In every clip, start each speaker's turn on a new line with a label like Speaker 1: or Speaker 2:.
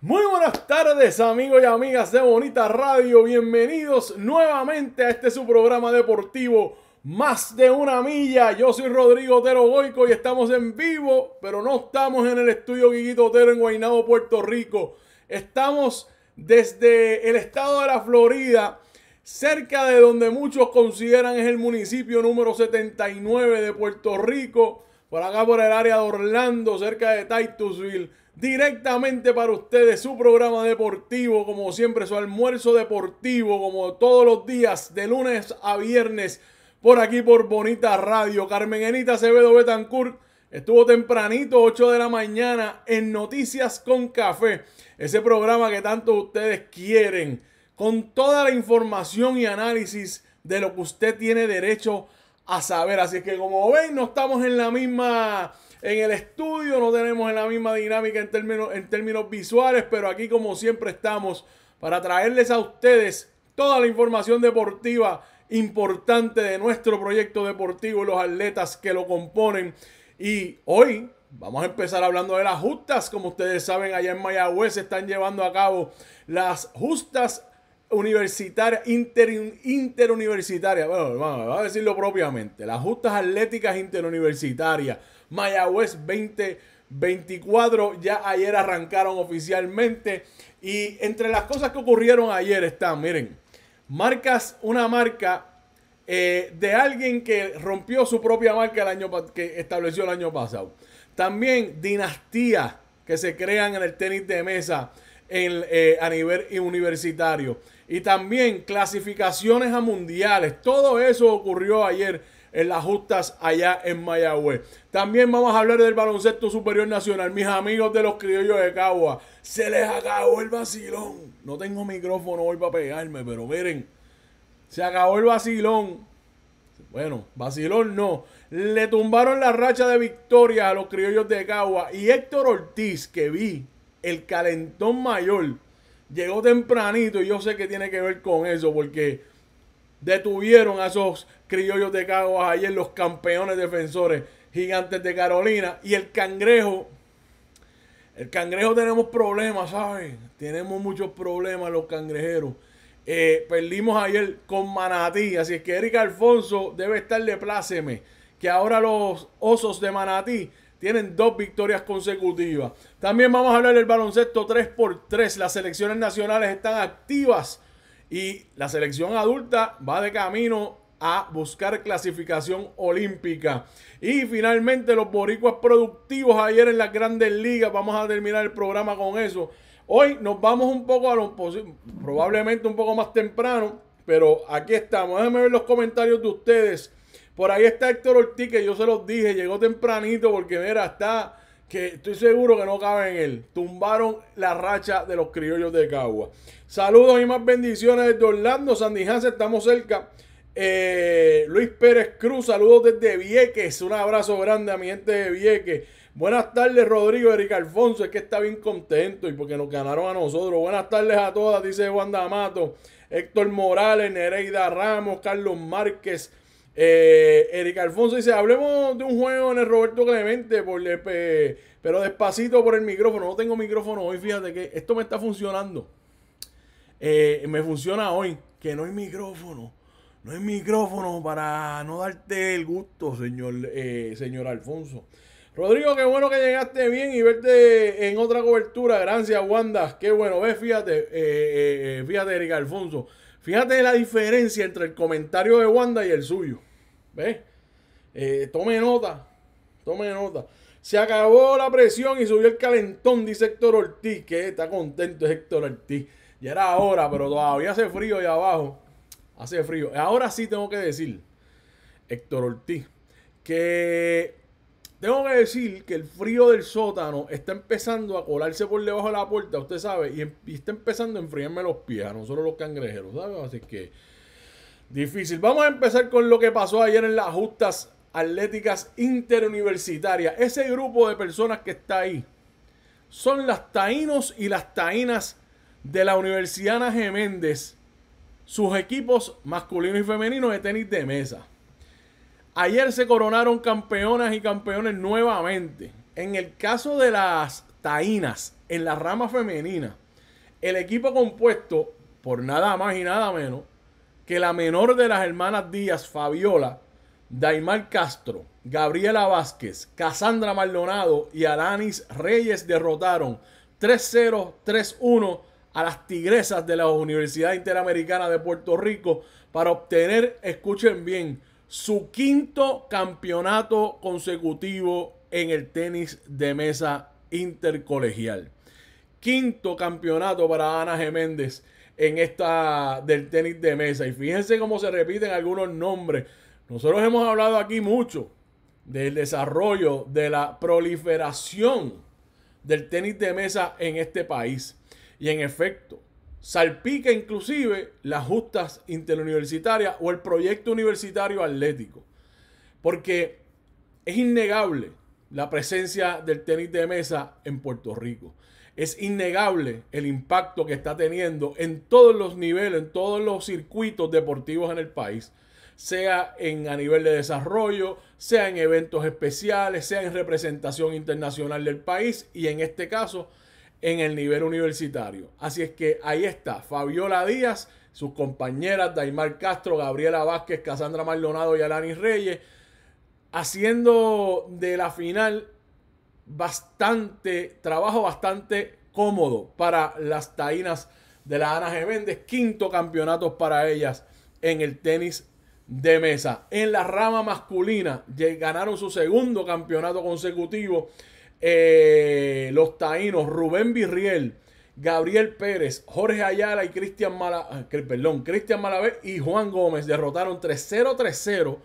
Speaker 1: Muy buenas tardes amigos y amigas de Bonita Radio, bienvenidos nuevamente a este su programa deportivo Más de una milla. Yo soy Rodrigo Otero Goico y estamos en vivo, pero no estamos en el estudio Guiguito Otero en Guaynabo, Puerto Rico. Estamos desde el estado de la Florida, cerca de donde muchos consideran es el municipio número 79 de Puerto Rico, por acá por el área de Orlando, cerca de Titusville directamente para ustedes su programa deportivo, como siempre, su almuerzo deportivo, como todos los días, de lunes a viernes, por aquí por Bonita Radio. Carmen Enita Acevedo Betancourt estuvo tempranito, 8 de la mañana, en Noticias con Café, ese programa que tanto ustedes quieren, con toda la información y análisis de lo que usted tiene derecho a saber. Así que como ven, no estamos en la misma en el estudio no tenemos la misma dinámica en términos, visuales, pero aquí como siempre estamos para traerles a ustedes toda la información deportiva importante de nuestro proyecto deportivo y los atletas que lo componen. Y hoy Vamos a empezar hablando de las justas. Como ustedes saben, allá en Mayagüez se están llevando a cabo las justas universitaria, interuniversitaria, bueno, vamos a decirlo propiamente, las justas atléticas interuniversitarias, Mayagüez 2024, ya ayer arrancaron oficialmente y entre las cosas que ocurrieron ayer están, miren, marcas, una marca eh, de alguien que rompió su propia marca el año que estableció el año pasado. También dinastías que se crean en el tenis de mesa en, eh, a nivel universitario. Y también clasificaciones a mundiales. Todo eso ocurrió ayer en las justas allá en Mayagüez. También vamos a hablar del baloncesto superior nacional. Mis amigos de los criollos de Cagua, se les acabó el vacilón. No tengo micrófono hoy para pegarme, pero miren, se acabó el vacilón. Bueno, vacilón no. Le tumbaron la racha de victorias a los criollos de Cagua y Héctor Ortiz, que vi el calentón mayor llegó tempranito y yo sé que tiene que ver con eso porque detuvieron a esos criollos de Caguas ayer, los campeones defensores gigantes de Carolina y el cangrejo. El cangrejo tenemos problemas, ¿saben? Tenemos muchos problemas los cangrejeros. Eh, perdimos ayer con Manatí, así es que Eric Alfonso debe estar de pláceme que ahora los osos de Manatí tienen dos victorias consecutivas. También vamos a hablar del baloncesto 3x3. Las selecciones nacionales están activas y la selección adulta va de camino a buscar clasificación olímpica. Y finalmente los boricuas productivos ayer en las grandes ligas. Vamos a terminar el programa con eso. Hoy nos vamos un poco a los probablemente un poco más temprano, pero aquí estamos. Déjenme ver los comentarios de ustedes. Por ahí está Héctor Ortiz, que yo se los dije, llegó tempranito porque mira, está que estoy seguro que no cabe en él. Tumbaron la racha de los criollos de Cagua. Saludos y más bendiciones desde Orlando, Sandy Hansen, estamos cerca. Eh, Luis Pérez Cruz, saludos desde Vieques. Un abrazo grande a mi gente de Vieques. Buenas tardes, Rodrigo, Eric Alfonso. Es que está bien contento y porque nos ganaron a nosotros. Buenas tardes a todas, dice Juan D'Amato, Héctor Morales, Nereida Ramos, Carlos Márquez. Eh, Eric Alfonso dice, hablemos de un juego en el Roberto Clemente, por pero despacito por el micrófono. No tengo micrófono hoy, fíjate que esto me está funcionando. Eh, me funciona hoy, que no hay micrófono. No hay micrófono para no darte el gusto, señor, eh, señor Alfonso. Rodrigo, qué bueno que llegaste bien y verte en otra cobertura. Gracias, Wanda. Qué bueno, ves, fíjate, eh, fíjate, Eric Alfonso. Fíjate la diferencia entre el comentario de Wanda y el suyo ve, eh, tome nota. Tome nota. Se acabó la presión y subió el calentón, dice Héctor Ortiz, que está contento Héctor Ortiz. Ya era hora, pero todavía hace frío allá abajo. Hace frío. Ahora sí tengo que decir, Héctor Ortiz, que tengo que decir que el frío del sótano está empezando a colarse por debajo de la puerta, usted sabe, y, em, está empezando a enfriarme los pies a nosotros los cangrejeros, ¿sabes? Así que... Difícil. Vamos a empezar con lo que pasó ayer en las justas atléticas interuniversitarias. Ese grupo de personas que está ahí son las taínos y las taínas de la Universidad Ana Geméndez, sus equipos masculinos y femeninos de tenis de mesa. Ayer se coronaron campeonas y campeones nuevamente. En el caso de las taínas, en la rama femenina, el equipo compuesto por nada más y nada menos que la menor de las hermanas Díaz, Fabiola, Daimar Castro, Gabriela Vázquez, Casandra Maldonado y Aranis Reyes derrotaron 3-0, 3-1 a las Tigresas de la Universidad Interamericana de Puerto Rico para obtener, escuchen bien, su quinto campeonato consecutivo en el tenis de mesa intercolegial. Quinto campeonato para Ana Geméndez en esta del tenis de mesa. Y fíjense cómo se repiten algunos nombres. Nosotros hemos hablado aquí mucho del desarrollo, de la proliferación del tenis de mesa en este país. Y en efecto, salpica inclusive las justas interuniversitarias o el proyecto universitario atlético. Porque es innegable la presencia del tenis de mesa en Puerto Rico es innegable el impacto que está teniendo en todos los niveles, en todos los circuitos deportivos en el país, sea en, a nivel de desarrollo, sea en eventos especiales, sea en representación internacional del país y en este caso en el nivel universitario. Así es que ahí está, Fabiola Díaz, sus compañeras Daimar Castro, Gabriela Vázquez, Casandra Maldonado y Alanis Reyes, haciendo de la final bastante, trabajo bastante cómodo para las taínas de la Ana Méndez, Quinto campeonato para ellas en el tenis de mesa. En la rama masculina ganaron su segundo campeonato consecutivo eh, los taínos Rubén Virriel, Gabriel Pérez, Jorge Ayala y Cristian Mala, eh, Cristian Malavé y Juan Gómez derrotaron 3-0 3-0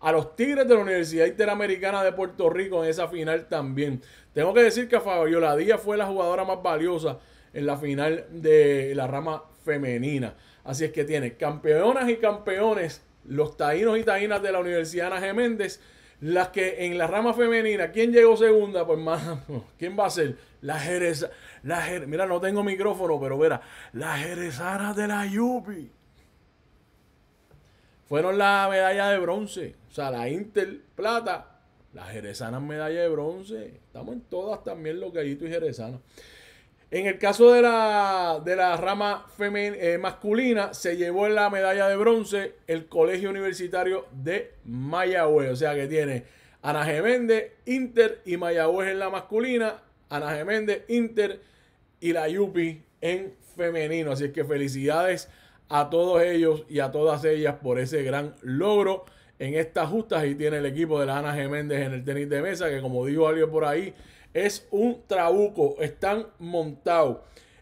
Speaker 1: a los Tigres de la Universidad Interamericana de Puerto Rico en esa final también. Tengo que decir que Fabiola Díaz fue la jugadora más valiosa en la final de la rama femenina. Así es que tiene campeonas y campeones, los taínos y taínas de la Universidad Ana G. las que en la rama femenina, ¿quién llegó segunda? Pues más, ¿quién va a ser? La Jerez, la mira, no tengo micrófono, pero verá la Jerezanas de la Yupi fueron la medalla de bronce. O sea, la Inter plata, la Jerezana medalla de bronce. Estamos en todas también los y jerezana. En el caso de la, de la rama femen, eh, masculina, se llevó la medalla de bronce el Colegio Universitario de Mayagüez. O sea que tiene Ana Geménde, Inter y Mayagüez en la masculina, Ana Geménde, Inter y la Yupi en femenino. Así es que felicidades a todos ellos y a todas ellas por ese gran logro en estas justas y tiene el equipo de la Ana Geméndez en el tenis de mesa, que como dijo alguien por ahí, es un trabuco, están montados.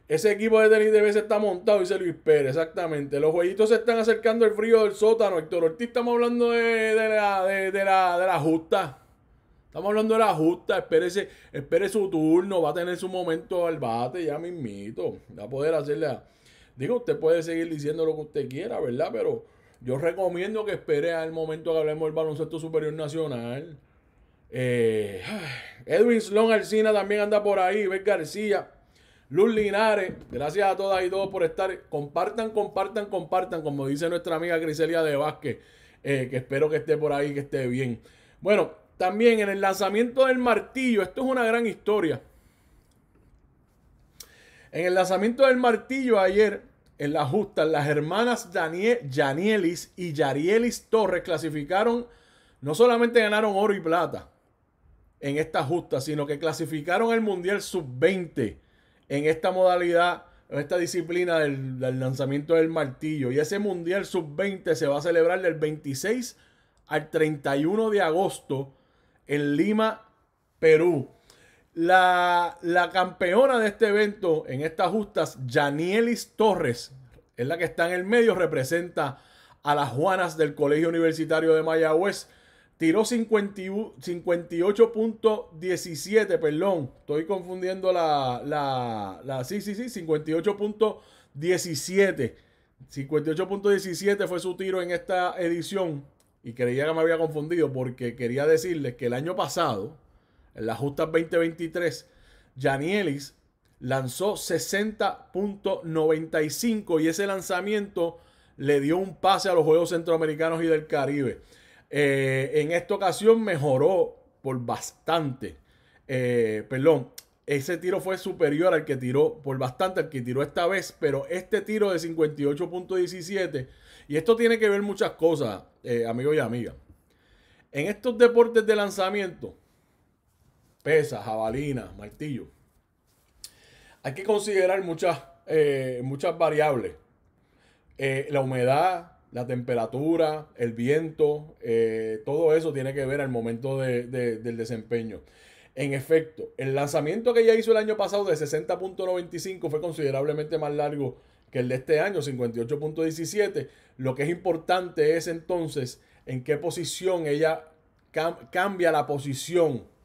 Speaker 1: Ese equipo de tenis de mesa está montado, y se Luis Pérez, exactamente. Los jueguitos se están acercando al frío del sótano. Héctor Ortiz, estamos hablando de, de, la, justa. Estamos hablando de la justa, espérese, espere su turno, va a tener su momento al bate, ya mismito. Va a poder hacerle a Digo, usted puede seguir diciendo lo que usted quiera, ¿verdad? Pero yo recomiendo que espere al momento que hablemos del baloncesto superior nacional. Eh, Edwin Slon Alcina también anda por ahí, Ben García, Luz Linares, gracias a todas y todos por estar. Compartan, compartan, compartan, como dice nuestra amiga Griselia de Vázquez, eh, que espero que esté por ahí, que esté bien. Bueno, también en el lanzamiento del martillo, esto es una gran historia. En el lanzamiento del martillo ayer, en la justa, las hermanas Daniel, Janielis y Yarielis Torres clasificaron, no solamente ganaron oro y plata en esta justa, sino que clasificaron el Mundial Sub-20 en esta modalidad, en esta disciplina del, del lanzamiento del martillo. Y ese Mundial Sub-20 se va a celebrar del 26 al 31 de agosto en Lima, Perú. La, la, campeona de este evento en estas justas, Janielis Torres, es la que está en el medio, representa a las Juanas del Colegio Universitario de Mayagüez. Tiró 58.17, perdón, estoy confundiendo la, la, la sí, sí, sí, 58.17. 58.17 fue su tiro en esta edición y creía que me había confundido porque quería decirles que el año pasado, en las justas 2023, Janielis lanzó 60.95 y ese lanzamiento le dio un pase a los Juegos Centroamericanos y del Caribe. Eh, en esta ocasión mejoró por bastante. Eh, perdón, ese tiro fue superior al que tiró, por bastante al que tiró esta vez, pero este tiro de 58.17, y esto tiene que ver muchas cosas, eh, amigos y amigas. En estos deportes de lanzamiento, pesa, jabalina, martillo. Hay que considerar muchas, eh, muchas variables. Eh, la humedad, la temperatura, el viento, eh, todo eso tiene que ver al momento del desempeño. En efecto, el lanzamiento que ella hizo el año pasado de 60.95 fue considerablemente más largo que el de este año, 58.17. Lo que es importante es entonces en qué posición ella cambia la posición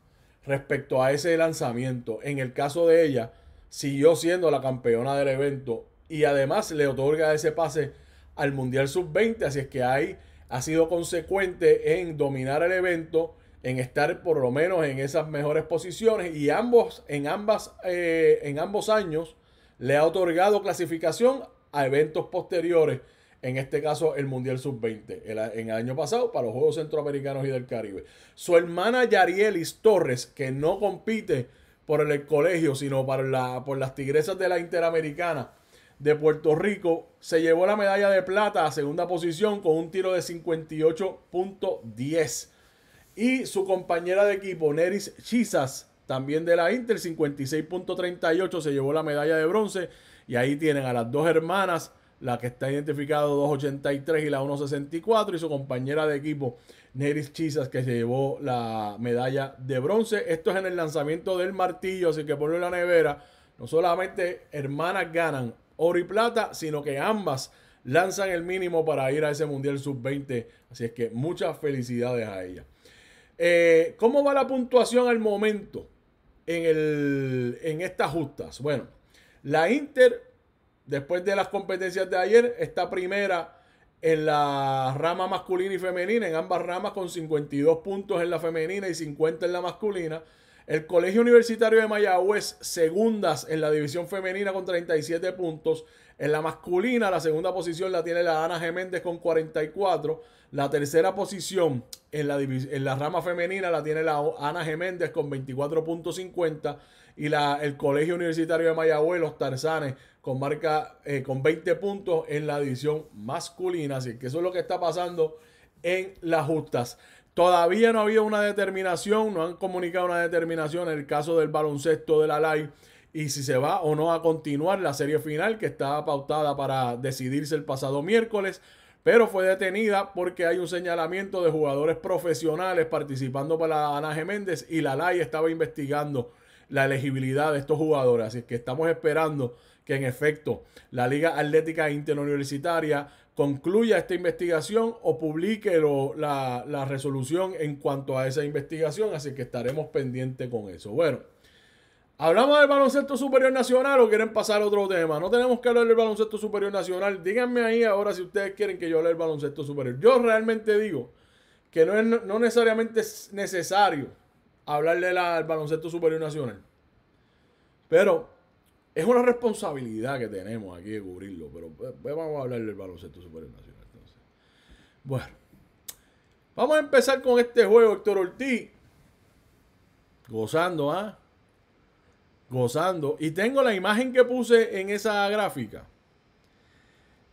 Speaker 1: respecto a ese lanzamiento. En el caso de ella, siguió siendo la campeona del evento y además le otorga ese pase al Mundial Sub-20, así es que ahí ha sido consecuente en dominar el evento, en estar por lo menos en esas mejores posiciones y ambos en ambas eh, en ambos años le ha otorgado clasificación a eventos posteriores en este caso el Mundial Sub-20, en el año pasado para los Juegos Centroamericanos y del Caribe. Su hermana Yarielis Torres, que no compite por el, colegio, sino para por las Tigresas de la Interamericana de Puerto Rico, se llevó la medalla de plata a segunda posición con un tiro de 58.10. Y su compañera de equipo, Neris Chisas, también de la Inter, 56.38, se llevó la medalla de bronce. Y ahí tienen a las dos hermanas la que está identificada 283 y la 164, y su compañera de equipo, Neris Chisas, que se llevó la medalla de bronce. Esto es en el lanzamiento del martillo, así que ponlo la nevera. No solamente hermanas ganan oro y plata, sino que ambas lanzan el mínimo para ir a ese Mundial Sub-20. Así es que muchas felicidades a ella eh, ¿Cómo va la puntuación al momento en, en estas justas? Bueno, la Inter después de las competencias de ayer, está primera en la rama masculina y femenina, en ambas ramas con 52 puntos en la femenina y 50 en la masculina. El Colegio Universitario de Mayagüez, segundas en la división femenina con 37 puntos. En la masculina, la segunda posición la tiene la Ana Geméndez con 44. La tercera posición en la, en la rama femenina la tiene la Ana Geméndez con 24.50. Y la, el Colegio Universitario de Mayagüez, los Tarzanes, con marca eh, con 20 puntos en la edición masculina. Así que eso es lo que está pasando en las justas. Todavía no había una determinación, no han comunicado una determinación en el caso del baloncesto de la LAI y si se va o no a continuar la serie final que estaba pautada para decidirse el pasado miércoles, pero fue detenida porque hay un señalamiento de jugadores profesionales participando para Ana G. Méndez y la LAI estaba investigando la elegibilidad de estos jugadores. Así que estamos esperando en efecto la Liga Atlética Interuniversitaria concluya esta investigación o publique la, resolución en cuanto a esa investigación, así que estaremos pendientes con eso. Bueno, hablamos del baloncesto superior nacional o quieren pasar a otro tema. No tenemos que hablar del baloncesto superior nacional. Díganme ahí ahora si ustedes quieren que yo hable del baloncesto superior. Yo realmente digo que no, es, necesariamente necesario hablarle al baloncesto superior nacional. Pero es una responsabilidad que tenemos aquí de cubrirlo, pero pues, pues, vamos a hablar del baloncesto supernacional entonces. Bueno, vamos a empezar con este juego, Héctor Ortiz. Gozando, ¿ah? Gozando. Y tengo la imagen que puse en esa gráfica.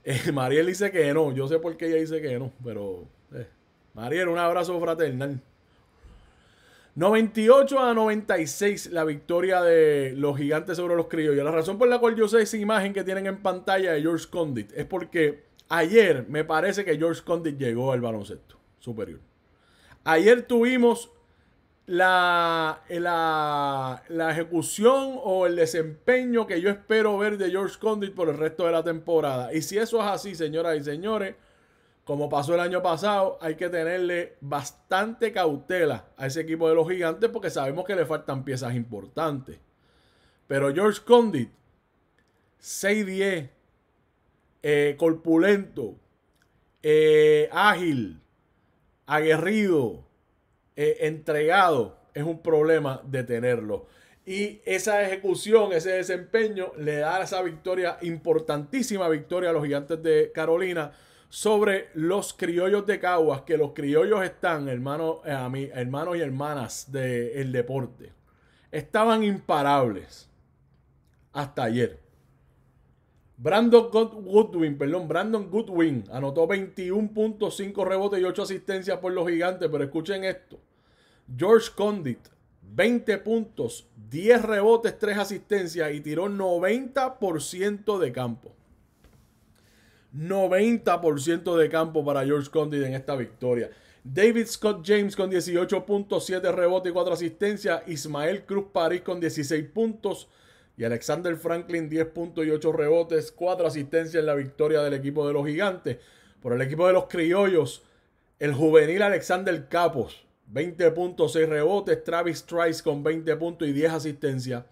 Speaker 1: Eh, Mariel dice que no, yo sé por qué ella dice que no, pero eh. Mariel, un abrazo fraternal. 98 a 96 la victoria de los gigantes sobre los Y La razón por la cual yo sé esa imagen que tienen en pantalla de George Condit es porque ayer me parece que George Condit llegó al baloncesto superior. Ayer tuvimos la, la, la ejecución o el desempeño que yo espero ver de George Condit por el resto de la temporada. Y si eso es así, señoras y señores, como pasó el año pasado, hay que tenerle bastante cautela a ese equipo de los gigantes porque sabemos que le faltan piezas importantes. Pero George Condit, 6'10, 10 eh, corpulento, eh, ágil, aguerrido, eh, entregado, es un problema de tenerlo. Y esa ejecución, ese desempeño, le da esa victoria, importantísima victoria a los gigantes de Carolina sobre los criollos de Caguas, que los criollos están, hermanos, eh, hermanos y hermanas del deporte, estaban imparables hasta ayer. Brandon Goodwin, perdón, Brandon Goodwin anotó 21.5 rebotes y 8 asistencias por los gigantes, pero escuchen esto. George Condit, 20 puntos, 10 rebotes, 3 asistencias y tiró 90% de campo. 90% de campo para George Condit en esta victoria. David Scott James con 18.7 rebotes y 4 asistencias. Ismael Cruz París con 16 puntos. Y Alexander Franklin 10.8 rebotes, 4 asistencias en la victoria del equipo de los gigantes. Por el equipo de los criollos, el juvenil Alexander Capos, 20.6 rebotes. Travis Trice con 20 puntos y 10 asistencias.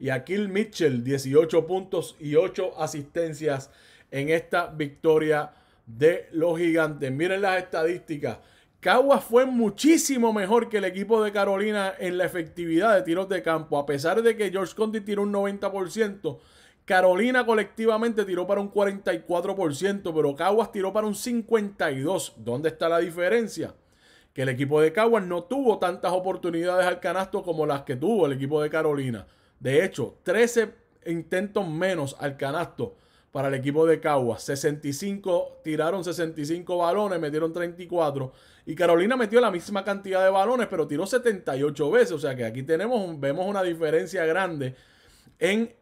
Speaker 1: Y Akil Mitchell, 18 puntos y 8 asistencias en esta victoria de los gigantes. Miren las estadísticas. Caguas fue muchísimo mejor que el equipo de Carolina en la efectividad de tiros de campo. A pesar de que George Conti tiró un 90%, Carolina colectivamente tiró para un 44%, pero Caguas tiró para un 52%. ¿Dónde está la diferencia? Que el equipo de Caguas no tuvo tantas oportunidades al canasto como las que tuvo el equipo de Carolina. De hecho, 13 intentos menos al canasto para el equipo de Caguas. 65, tiraron 65 balones, metieron 34. Y Carolina metió la misma cantidad de balones, pero tiró 78 veces. O sea que aquí tenemos, vemos una diferencia grande en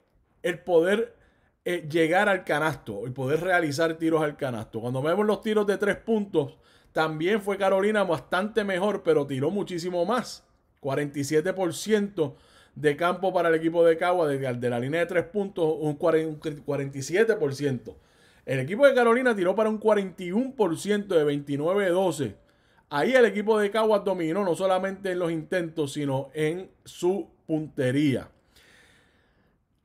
Speaker 1: el poder eh, llegar al canasto y poder realizar tiros al canasto. Cuando vemos los tiros de tres puntos, también fue Carolina bastante mejor, pero tiró muchísimo más. 47% de campo para el equipo de Cagua desde de la línea de 3 puntos, un 47%. El equipo de Carolina tiró para un 41% de 29-12. Ahí el equipo de Cagua dominó no solamente en los intentos, sino en su puntería.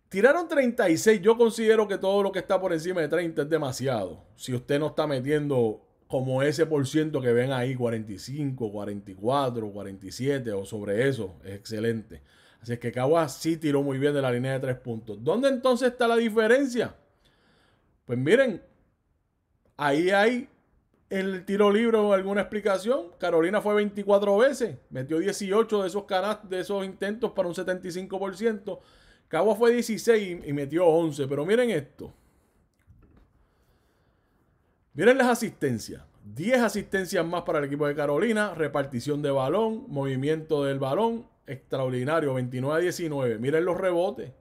Speaker 1: Tiraron 36. Yo considero que todo lo que está por encima de 30 es demasiado. Si usted no está metiendo como ese por ciento que ven ahí, 45, 44, 47 o sobre eso, es excelente. Así es que Cagua sí tiró muy bien de la línea de tres puntos. ¿Dónde entonces está la diferencia? Pues miren, ahí hay el tiro libre o alguna explicación. Carolina fue 24 veces, metió 18 de esos, de esos intentos para un 75%. Cagua fue 16 y metió 11. Pero miren esto. Miren las asistencias. 10 asistencias más para el equipo de Carolina, repartición de balón, movimiento del balón, Extraordinario, 29 a 19. Miren los rebotes.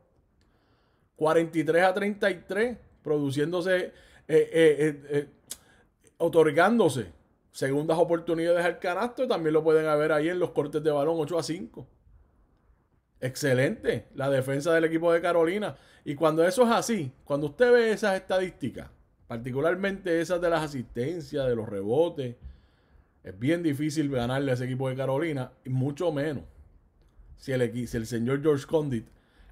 Speaker 1: 43 a 33, produciéndose, eh, eh, eh, otorgándose segundas oportunidades al canasto. También lo pueden ver ahí en los cortes de balón, 8 a 5. Excelente la defensa del equipo de Carolina. Y cuando eso es así, cuando usted ve esas estadísticas, particularmente esas de las asistencias, de los rebotes, es bien difícil ganarle a ese equipo de Carolina, y mucho menos si el, señor George Condit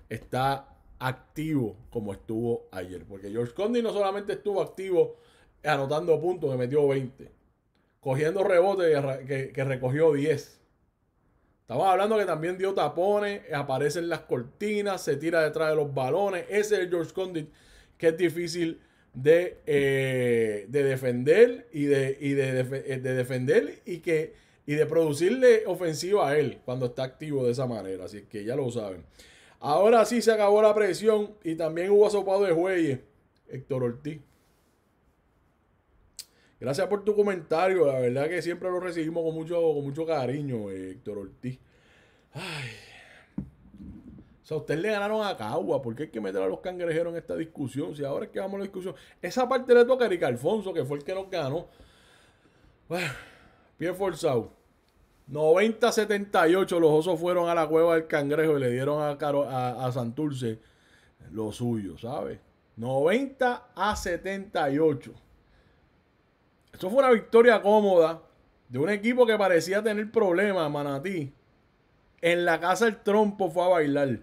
Speaker 1: está activo como estuvo ayer. Porque George Condit no solamente estuvo activo anotando puntos, que metió 20, cogiendo rebotes que, recogió 10. Estamos hablando que también dio tapones, aparecen las cortinas, se tira detrás de los balones. Ese es el George Condit que es difícil de, eh, defender y, de, eh, de, defender y que y de producirle ofensiva a él cuando está activo de esa manera. Así que ya lo saben. Ahora sí se acabó la presión y también hubo asopado de jueyes. Héctor Ortiz. Gracias por tu comentario. La verdad que siempre lo recibimos con mucho, mucho cariño, eh, Héctor Ortiz. Ay. O sea, ustedes le ganaron a Cagua. ¿Por qué hay que meter a los cangrejeros en esta discusión? Si ahora es que vamos a la discusión. Esa parte le toca a Alfonso, que fue el que nos ganó. Bueno. Bien forzado. 90-78 los osos fueron a la cueva del cangrejo y le dieron a, a, Santurce lo suyo, ¿sabes? 90 a 78. Eso fue una victoria cómoda de un equipo que parecía tener problemas, Manatí. En la casa el trompo fue a bailar.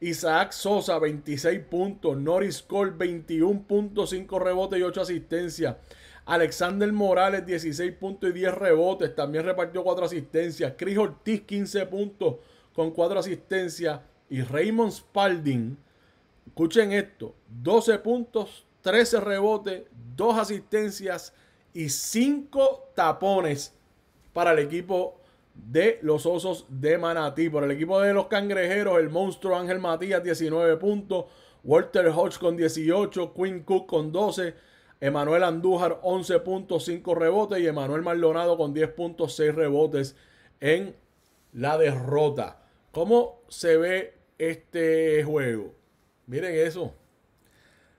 Speaker 1: Isaac Sosa, 26 puntos. Norris Cole, 21 puntos, 5 rebotes y 8 asistencias. Alexander Morales, 16 puntos y 10 rebotes. También repartió 4 asistencias. Chris Ortiz, 15 puntos con 4 asistencias. Y Raymond Spalding, escuchen esto, 12 puntos, 13 rebotes, 2 asistencias y 5 tapones para el equipo de los Osos de Manatí. Por el equipo de los Cangrejeros, el monstruo Ángel Matías, 19 puntos. Walter Hodge con 18, Quinn Cook con 12, Emanuel Andújar 11.5 rebotes y Emanuel Maldonado con 10.6 rebotes en la derrota. ¿Cómo se ve este juego? Miren eso.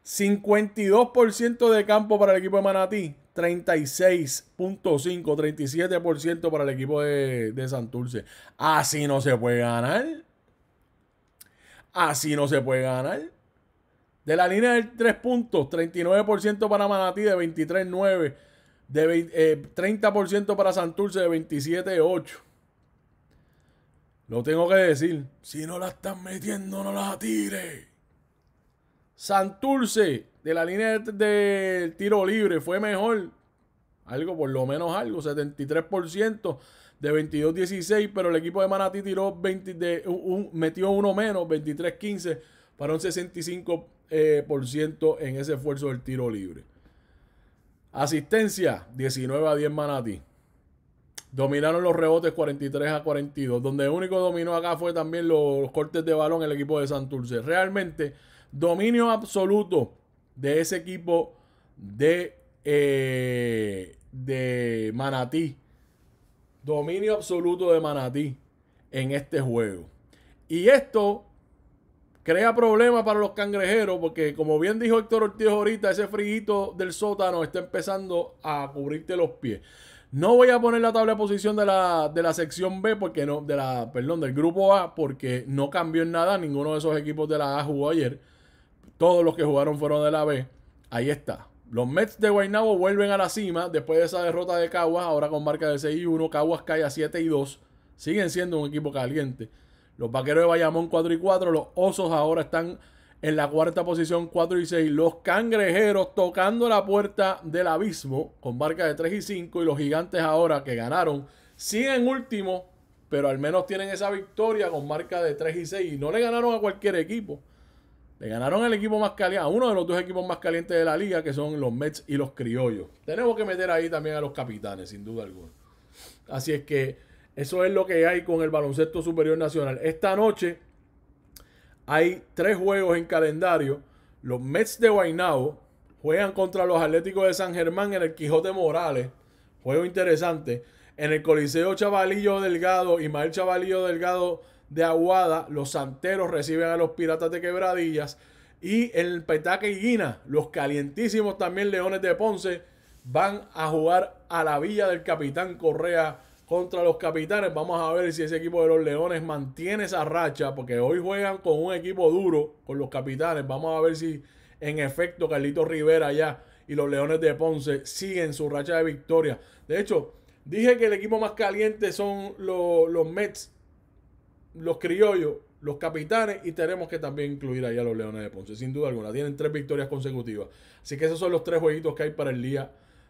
Speaker 1: 52% de campo para el equipo de Manatí, 36.5, 37% para el equipo de, de, Santurce. Así no se puede ganar. Así no se puede ganar. De la línea del 3 puntos, 39% para Manatí de 23-9. 30% eh, para Santurce de 27-8. Lo tengo que decir. Si no la están metiendo, no la tire. Santurce de la línea del tiro libre fue mejor. Algo, por lo menos algo, 73% de 22-16, pero el equipo de Manatí tiró 20 de, un, metió uno menos, 23-15 un 65% eh, en ese esfuerzo del tiro libre. Asistencia, 19 a 10 Manatí. Dominaron los rebotes 43 a 42. Donde el único dominó acá fue también los, cortes de balón el equipo de Santurce. Realmente, dominio absoluto de ese equipo de, eh, de Manatí. Dominio absoluto de Manatí en este juego. Y esto crea problemas para los cangrejeros, porque como bien dijo Héctor Ortiz ahorita, ese frijito del sótano está empezando a cubrirte los pies. No voy a poner la tabla de posición de la, de la sección B, porque no, de la, perdón, del grupo A, porque no cambió en nada. Ninguno de esos equipos de la A jugó ayer. Todos los que jugaron fueron de la B. Ahí está. Los Mets de Guaynabo vuelven a la cima después de esa derrota de Caguas, ahora con marca de 6 y 1. Caguas cae a 7 y 2. Siguen siendo un equipo caliente. Los vaqueros de Bayamón 4 y 4. Los osos ahora están en la cuarta posición 4 y 6. Los cangrejeros tocando la puerta del abismo con marca de 3 y 5. Y los gigantes ahora que ganaron siguen último, pero al menos tienen esa victoria con marca de 3 y 6. Y no le ganaron a cualquier equipo. Le ganaron al equipo más caliente, a uno de los dos equipos más calientes de la liga, que son los Mets y los Criollos. Tenemos que meter ahí también a los capitanes, sin duda alguna. Así es que eso es lo que hay con el baloncesto superior nacional. Esta noche hay tres juegos en calendario. Los Mets de Guaynabo juegan contra los Atléticos de San Germán en el Quijote Morales. Juego interesante. En el Coliseo Chavalillo Delgado, y Ismael Chavalillo Delgado de Aguada, los Santeros reciben a los Piratas de Quebradillas. Y en el Petaque y Guina, los calientísimos también Leones de Ponce van a jugar a la Villa del Capitán Correa contra los Capitanes. Vamos a ver si ese equipo de los Leones mantiene esa racha, porque hoy juegan con un equipo duro, con los Capitanes. Vamos a ver si en efecto Carlito Rivera ya y los Leones de Ponce siguen su racha de victoria. De hecho, dije que el equipo más caliente son los, los Mets, los Criollos, los Capitanes y tenemos que también incluir allá a los Leones de Ponce, sin duda alguna. Tienen tres victorias consecutivas. Así que esos son los tres jueguitos que hay para el día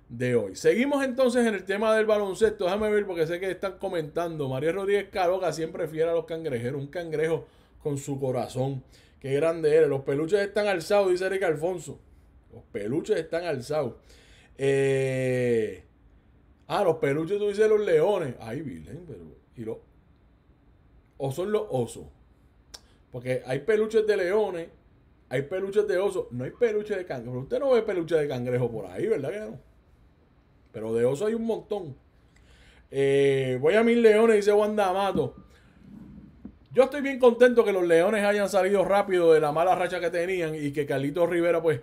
Speaker 1: de hoy. Seguimos entonces en el tema del baloncesto. Déjame ver porque sé que están comentando. María Rodríguez Caroca siempre fiera a los cangrejeros. Un cangrejo con su corazón. Qué grande eres. Los peluches están alzados, dice Eric Alfonso. Los peluches están alzados. Eh... ah, los peluches tú dices los leones. Ay, vilén, pero. Y los. O son los osos. Porque hay peluches de leones, hay peluches de osos, no hay peluches de cangrejo. Usted no ve peluches de cangrejo por ahí, ¿verdad que no? Pero de oso hay un montón. Eh, voy a mil leones, dice Wanda Amato. Yo estoy bien contento que los leones hayan salido rápido de la mala racha que tenían y que Carlitos Rivera pues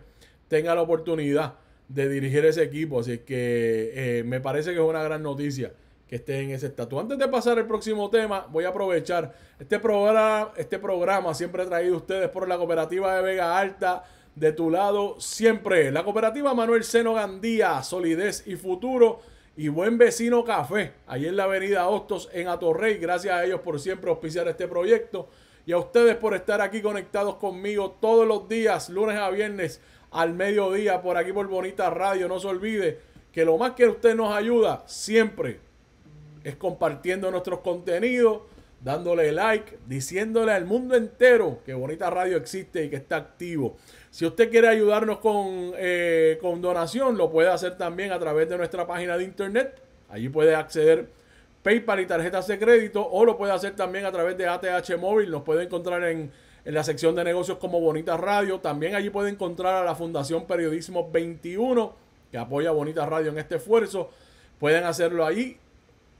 Speaker 1: tenga la oportunidad de dirigir ese equipo. Así que eh, me parece que es una gran noticia que esté en ese estatuto. Antes de pasar al próximo tema, voy a aprovechar este programa, este programa siempre traído ustedes por la cooperativa de Vega Alta de tu lado siempre. La cooperativa Manuel Seno Gandía, solidez y futuro. Y Buen Vecino Café, ahí en la avenida Hostos en Atorrey. Gracias a ellos por siempre auspiciar este proyecto. Y a ustedes por estar aquí conectados conmigo todos los días, lunes a viernes, al mediodía, por aquí por Bonita Radio. No se olvide que lo más que usted nos ayuda siempre es compartiendo nuestros contenidos dándole like, diciéndole al mundo entero que Bonita Radio existe y que está activo. Si usted quiere ayudarnos con, eh, con donación, lo puede hacer también a través de nuestra página de internet. Allí puede acceder PayPal y tarjetas de crédito o lo puede hacer también a través de ATH Móvil. Nos puede encontrar en, en la sección de negocios como Bonita Radio. También allí puede encontrar a la Fundación Periodismo 21 que apoya a Bonita Radio en este esfuerzo. Pueden hacerlo allí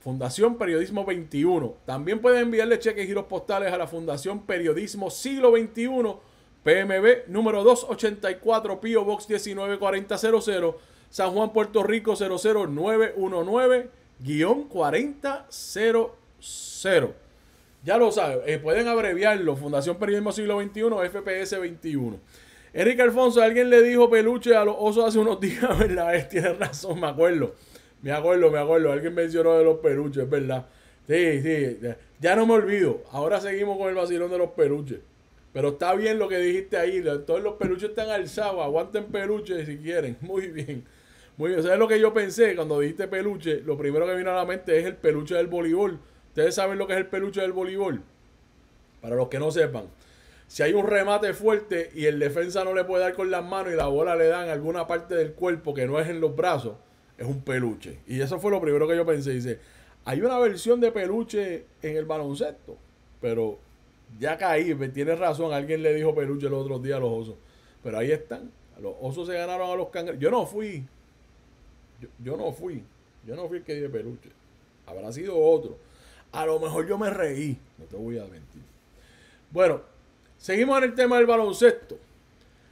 Speaker 1: Fundación Periodismo 21. También pueden enviarle cheques y giros postales a la Fundación Periodismo Siglo XXI, PMB número 284, Pío Box 19400 San Juan, Puerto Rico 00919-4000. Ya lo saben, eh, pueden abreviarlo, Fundación Periodismo Siglo XXI, FPS 21. Enrique Alfonso, alguien le dijo peluche a los osos hace unos días, ¿verdad? Tiene razón, me acuerdo. Me acuerdo, me acuerdo. Alguien mencionó de los peluches, es verdad. Sí, sí. Ya no me olvido. Ahora seguimos con el vacilón de los peluches. Pero está bien lo que dijiste ahí. Todos los peluches están alzados. Aguanten peluches si quieren. Muy bien. Muy bien. ¿Sabes lo que yo pensé cuando dijiste peluche? Lo primero que vino a la mente es el peluche del voleibol. Ustedes saben lo que es el peluche del voleibol. Para los que no sepan. Si hay un remate fuerte y el defensa no le puede dar con las manos y la bola le da en alguna parte del cuerpo que no es en los brazos es un peluche. Y eso fue lo primero que yo pensé. Dice, hay una versión de peluche en el baloncesto, pero ya caí, pues, tienes razón, alguien le dijo peluche los otros días a los osos. Pero ahí están, los osos se ganaron a los cangrejos. Yo no fui, yo, no fui, yo no fui el que dije peluche. Habrá sido otro. A lo mejor yo me reí, no te voy a mentir. Bueno, seguimos en el tema del baloncesto.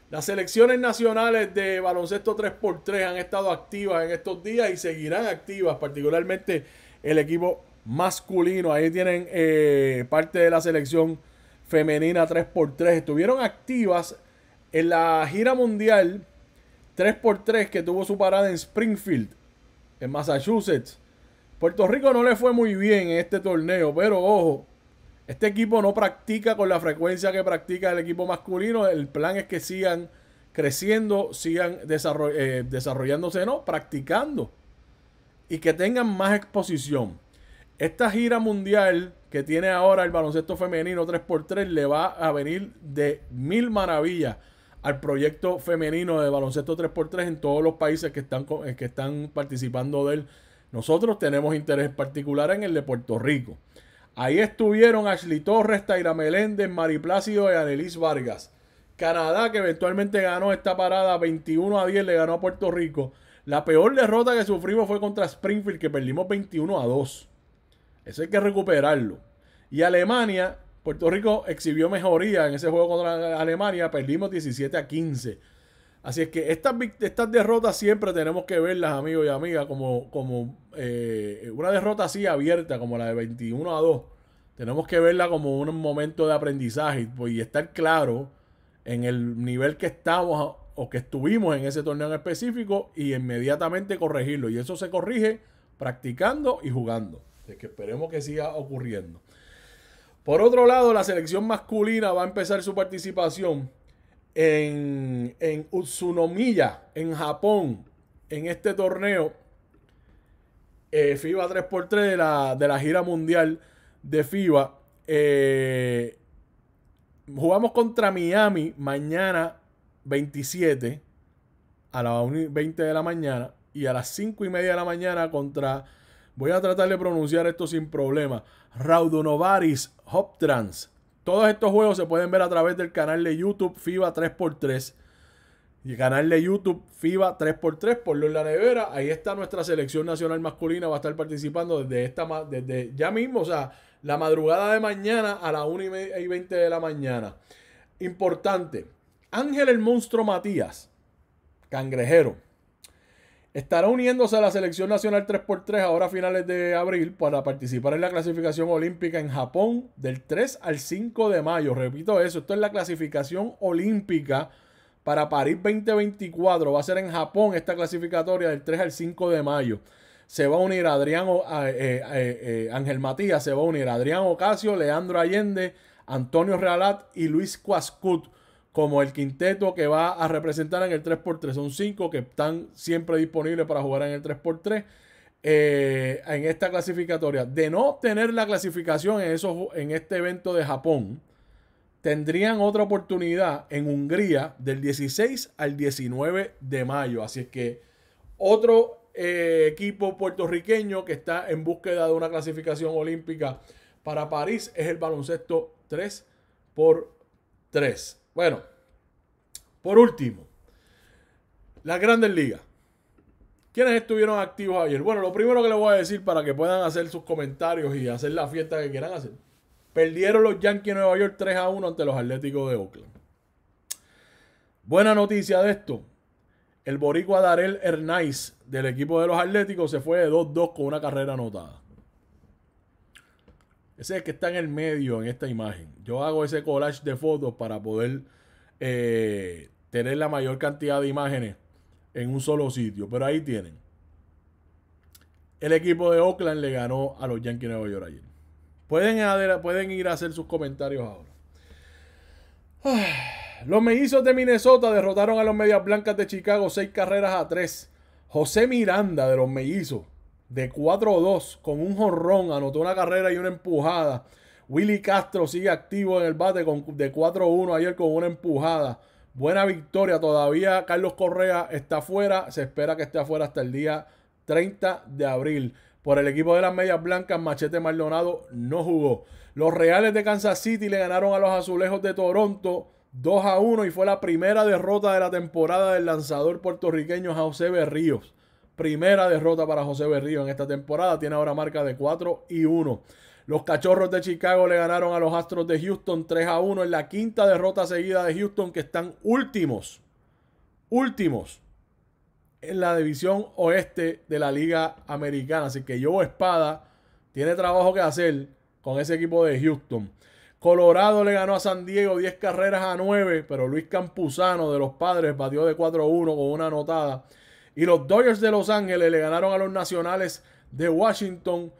Speaker 1: Las selecciones nacionales de baloncesto 3x3 han estado activas en estos días y seguirán activas, particularmente el equipo masculino. Ahí tienen eh, parte de la selección femenina 3x3. Estuvieron activas en la gira mundial 3x3 que tuvo su parada en Springfield, en Massachusetts. Puerto Rico no le fue muy bien en este torneo, pero ojo, este equipo no practica con la frecuencia que practica el equipo masculino. El plan es que sigan creciendo, sigan eh, desarrollándose, no, practicando. Y que tengan más exposición. Esta gira mundial que tiene ahora el baloncesto femenino 3x3 le va a venir de mil maravillas al proyecto femenino de baloncesto 3x3 en todos los países que están, eh, que están participando de él. Nosotros tenemos interés particular en el de Puerto Rico. Ahí estuvieron Ashley Torres, Taira Meléndez, Mari Plácido y Anelis Vargas. Canadá, que eventualmente ganó esta parada 21 a 10, le ganó a Puerto Rico. La peor derrota que sufrimos fue contra Springfield, que perdimos 21 a 2. Eso hay que recuperarlo. Y Alemania, Puerto Rico exhibió mejoría en ese juego contra Alemania, perdimos 17 a 15. Así es que estas, estas derrotas siempre tenemos que verlas, amigos y amigas, como, como eh, una derrota así abierta, como la de 21 a 2. Tenemos que verla como un momento de aprendizaje y estar claro en el nivel que estamos o que estuvimos en ese torneo en específico y inmediatamente corregirlo. Y eso se corrige practicando y jugando. que esperemos que siga ocurriendo. Por otro lado, la selección masculina va a empezar su participación en, en Utsunomiya, en Japón, en este torneo eh, FIBA 3x3 de la, de la, gira mundial de FIBA. Eh, jugamos contra Miami mañana 27 a las 20 de la mañana y a las 5 y media de la mañana contra, voy a tratar de pronunciar esto sin problema, Raudonovaris Hoptrans todos estos juegos se pueden ver a través del canal de YouTube FIBA 3x3. Y el canal de YouTube FIBA 3x3, por en la nevera. Ahí está nuestra selección nacional masculina. Va a estar participando desde, esta, desde ya mismo, o sea, la madrugada de mañana a las 1 y 20 de la mañana. Importante, Ángel el monstruo Matías, cangrejero Estará uniéndose a la selección nacional 3x3 ahora a finales de abril para participar en la clasificación olímpica en Japón del 3 al 5 de mayo. Repito eso, esto es la clasificación olímpica para París 2024. Va a ser en Japón esta clasificatoria del 3 al 5 de mayo. Se va a unir Adrián, eh, eh, eh, Ángel Matías, se va a unir Adrián Ocasio, Leandro Allende, Antonio Realat y Luis Cuascut como el quinteto que va a representar en el 3x3. Son cinco que están siempre disponibles para jugar en el 3x3 eh, en esta clasificatoria. De no tener la clasificación en, esos, en este evento de Japón, tendrían otra oportunidad en Hungría del 16 al 19 de mayo. Así es que otro eh, equipo puertorriqueño que está en búsqueda de una clasificación olímpica para París es el baloncesto 3 por 3. Bueno, por último, las grandes ligas. ¿Quiénes estuvieron activos ayer? Bueno, lo primero que les voy a decir para que puedan hacer sus comentarios y hacer la fiesta que quieran hacer. Perdieron los Yankees de Nueva York 3 a 1 ante los Atléticos de Oakland. Buena noticia de esto. El boricua Darel Hernández del equipo de los Atléticos se fue de 2-2 con una carrera anotada. Ese es el que está en el medio en esta imagen. Yo hago ese collage de fotos para poder eh, tener la mayor cantidad de imágenes en un solo sitio. Pero ahí tienen. El equipo de Oakland le ganó a los Yankees de Nueva York ayer. Pueden, pueden ir a hacer sus comentarios ahora. Los mellizos de Minnesota derrotaron a los Medias Blancas de Chicago seis carreras a tres. José Miranda de los mellizos de 4-2 con un jorrón, anotó una carrera y una empujada. Willy Castro sigue activo en el bate con, de 4-1 ayer con una empujada. Buena victoria todavía. Carlos Correa está afuera. Se espera que esté afuera hasta el día 30 de abril. Por el equipo de las Medias Blancas, Machete Maldonado no jugó. Los Reales de Kansas City le ganaron a los Azulejos de Toronto 2 a 1 y fue la primera derrota de la temporada del lanzador puertorriqueño José Berríos. Primera derrota para José Berrío en esta temporada. Tiene ahora marca de 4 y 1. Los cachorros de Chicago le ganaron a los Astros de Houston 3 a 1 en la quinta derrota seguida de Houston, que están últimos. Últimos en la división oeste de la Liga Americana. Así que Joe Espada tiene trabajo que hacer con ese equipo de Houston. Colorado le ganó a San Diego 10 carreras a 9, pero Luis Campuzano de los Padres batió de 4-1 con una anotada. Y los Dodgers de Los Ángeles le ganaron a los Nacionales de Washington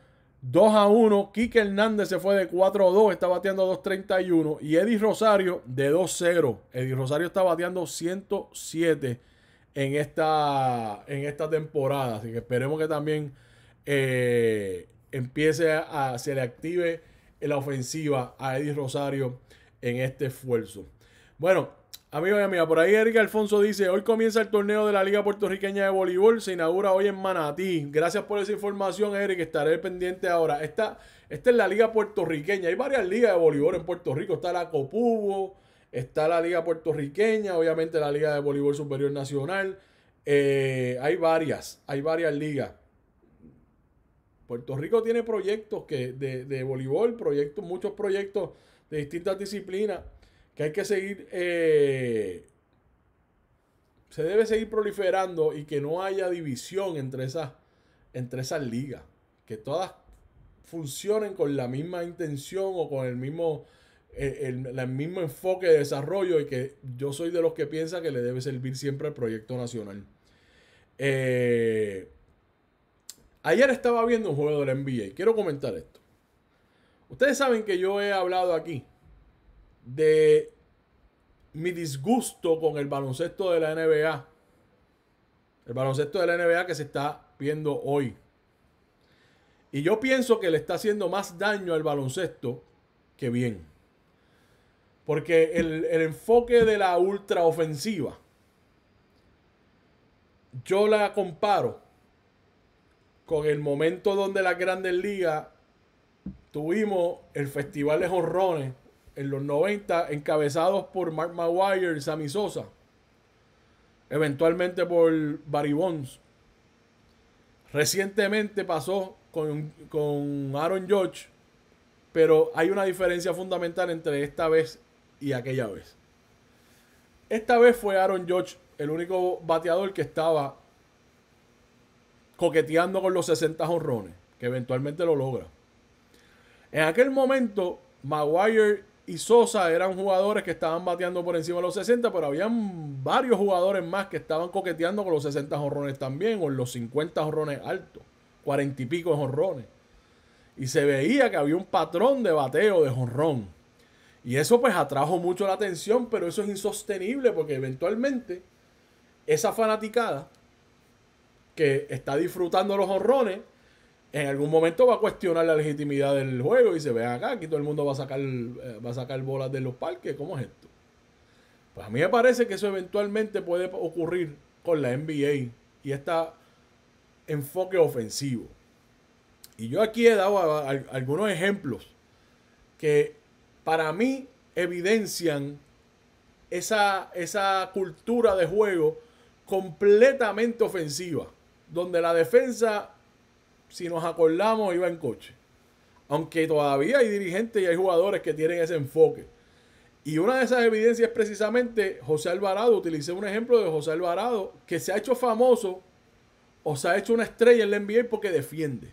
Speaker 1: 2 a 1. Kike Hernández se fue de 4 2, está bateando 2.31. Y Eddie Rosario de 2-0. Eddie Rosario está bateando 107 en esta, en esta temporada. Así que esperemos que también eh, empiece a, se le active la ofensiva a Eddie Rosario en este esfuerzo. Bueno, Amigo y amiga, por ahí Eric Alfonso dice, hoy comienza el torneo de la Liga Puertorriqueña de Voleibol, se inaugura hoy en Manatí. Gracias por esa información, Eric, estaré pendiente ahora. Esta, esta es la Liga Puertorriqueña, hay varias ligas de voleibol en Puerto Rico, está la Copubo, está la Liga Puertorriqueña, obviamente la Liga de Voleibol Superior Nacional, eh, hay varias, hay varias ligas. Puerto Rico tiene proyectos que, de, voleibol, proyectos, muchos proyectos de distintas disciplinas que hay que seguir, eh, se debe seguir proliferando y que no haya división entre esas, entre esas ligas, que todas funcionen con la misma intención o con el mismo, el, mismo enfoque de desarrollo y que yo soy de los que piensa que le debe servir siempre al proyecto nacional. Eh, ayer estaba viendo un juego de la NBA. Quiero comentar esto. Ustedes saben que yo he hablado aquí de mi disgusto con el baloncesto de la NBA. El baloncesto de la NBA que se está viendo hoy. Y yo pienso que le está haciendo más daño al baloncesto que bien. Porque el, enfoque de la ultra ofensiva yo la comparo con el momento donde las grandes ligas tuvimos el Festival de Jorrones en los 90 encabezados por Mark Maguire y Sammy Sosa. Eventualmente por Barry Bonds. Recientemente pasó con, Aaron George, pero hay una diferencia fundamental entre esta vez y aquella vez. Esta vez fue Aaron George el único bateador que estaba coqueteando con los 60 jonrones, que eventualmente lo logra. En aquel momento, Maguire y Sosa eran jugadores que estaban bateando por encima de los 60, pero habían varios jugadores más que estaban coqueteando con los 60 jorrones también, o los 50 jorrones altos, 40 y pico de jorrones. Y se veía que había un patrón de bateo de jorrón. Y eso pues atrajo mucho la atención, pero eso es insostenible porque eventualmente esa fanaticada que está disfrutando los jorrones en algún momento va a cuestionar la legitimidad del juego y se ve acá, que todo el mundo va a sacar, eh, va a sacar bolas de los parques, ¿cómo es esto? Pues a mí me parece que eso eventualmente puede ocurrir con la NBA y este enfoque ofensivo. Y yo aquí he dado algunos ejemplos que para mí evidencian esa, esa cultura de juego completamente ofensiva, donde la defensa si nos acordamos, iba en coche. Aunque todavía hay dirigentes y hay jugadores que tienen ese enfoque. Y una de esas evidencias es precisamente José Alvarado. Utilicé un ejemplo de José Alvarado que se ha hecho famoso o se ha hecho una estrella en la NBA porque defiende.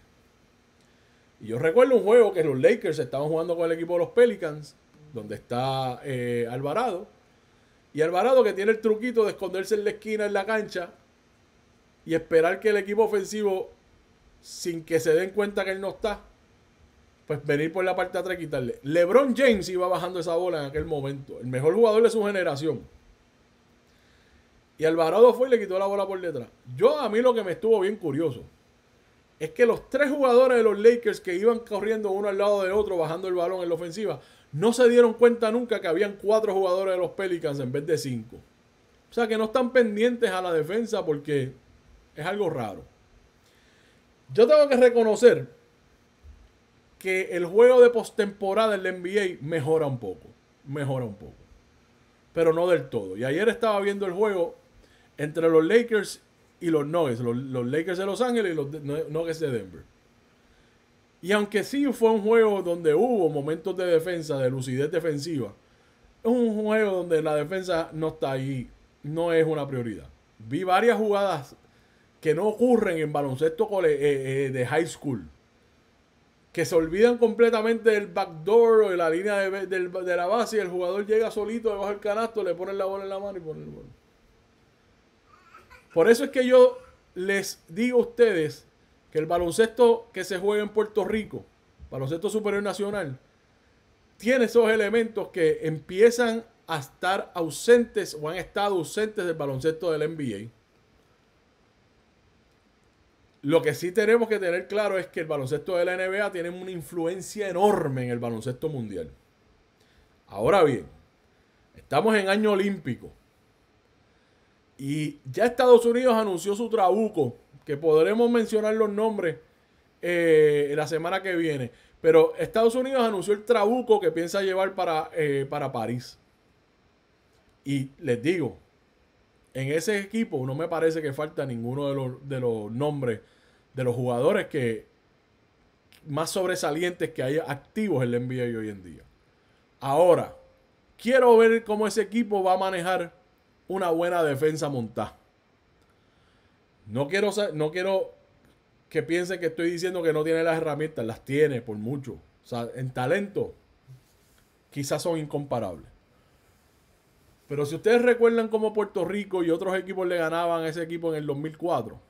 Speaker 1: Y yo recuerdo un juego que los Lakers estaban jugando con el equipo de los Pelicans, donde está eh, Alvarado. Y Alvarado que tiene el truquito de esconderse en la esquina en la cancha y esperar que el equipo ofensivo sin que se den cuenta que él no está, pues venir por la parte de atrás y quitarle. LeBron James iba bajando esa bola en aquel momento, el mejor jugador de su generación. Y Alvarado fue y le quitó la bola por detrás. Yo a mí lo que me estuvo bien curioso es que los tres jugadores de los Lakers que iban corriendo uno al lado del otro bajando el balón en la ofensiva, no se dieron cuenta nunca que habían cuatro jugadores de los Pelicans en vez de cinco. O sea que no están pendientes a la defensa porque es algo raro. Yo tengo que reconocer que el juego de postemporada del NBA mejora un poco. Mejora un poco. Pero no del todo. Y ayer estaba viendo el juego entre los Lakers y los Nuggets. los Lakers de Los Ángeles y los Nuggets de Denver. Y aunque sí fue un juego donde hubo momentos de defensa, de lucidez defensiva, es un juego donde la defensa no está ahí, no es una prioridad. Vi varias jugadas que no ocurren en baloncesto eh, eh, de high school. Que se olvidan completamente del backdoor o de la línea de, la base y el jugador llega solito debajo del canasto, le ponen la bola en la mano y Por eso es que yo les digo a ustedes que el baloncesto que se juega en Puerto Rico, baloncesto superior nacional, tiene esos elementos que empiezan a estar ausentes o han estado ausentes del baloncesto del NBA. Lo que sí tenemos que tener claro es que el baloncesto de la NBA tiene una influencia enorme en el baloncesto mundial. Ahora bien, estamos en año olímpico. Y ya Estados Unidos anunció su trabuco, que podremos mencionar los nombres eh, la semana que viene. Pero Estados Unidos anunció el trabuco que piensa llevar para, eh, para París. Y les digo, en ese equipo no me parece que falta ninguno de los, de los nombres de los jugadores que más sobresalientes que hay activos en la NBA hoy en día. Ahora, quiero ver cómo ese equipo va a manejar una buena defensa montada. No quiero, no quiero que piensen que estoy diciendo que no tiene las herramientas, las tiene por mucho. O sea, en talento quizás son incomparables. Pero si ustedes recuerdan cómo Puerto Rico y otros equipos le ganaban a ese equipo en el 2004,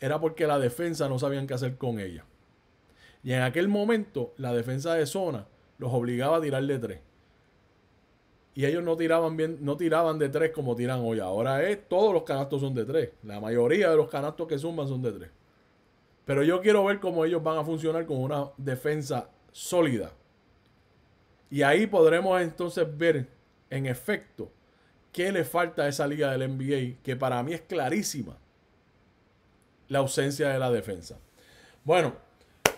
Speaker 1: era porque la defensa no sabían qué hacer con ella. Y en aquel momento la defensa de zona los obligaba a tirar de tres. Y ellos no tiraban bien, no tiraban de tres como tiran hoy. Ahora es, todos los canastos son de tres. La mayoría de los canastos que suman son de tres. Pero yo quiero ver cómo ellos van a funcionar con una defensa sólida. Y ahí podremos entonces ver en efecto qué le falta a esa liga del NBA, que para mí es clarísima la ausencia de la defensa. Bueno,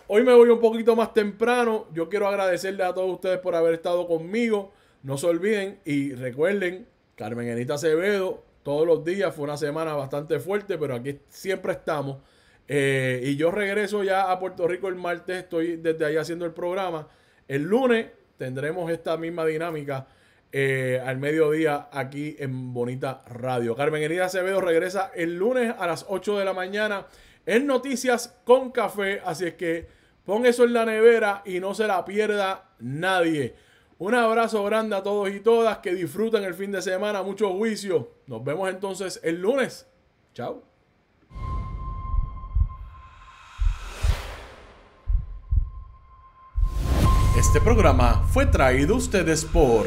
Speaker 1: hoy me voy un poquito más temprano. Yo quiero agradecerle a todos ustedes por haber estado conmigo. No se olviden y recuerden, Carmen Enita Acevedo, todos los días fue una semana bastante fuerte, pero aquí siempre estamos. Eh, y yo regreso ya a Puerto Rico el martes, estoy desde ahí haciendo el programa. El lunes tendremos esta misma dinámica eh, al mediodía aquí en Bonita Radio. Carmen Herida Acevedo regresa el lunes a las 8 de la mañana en Noticias con Café. Así es que pon eso en la nevera y no se la pierda nadie. Un abrazo grande a todos y todas. Que disfruten el fin de semana. Mucho juicio. Nos vemos entonces el lunes. Chao. Este programa fue traído ustedes por...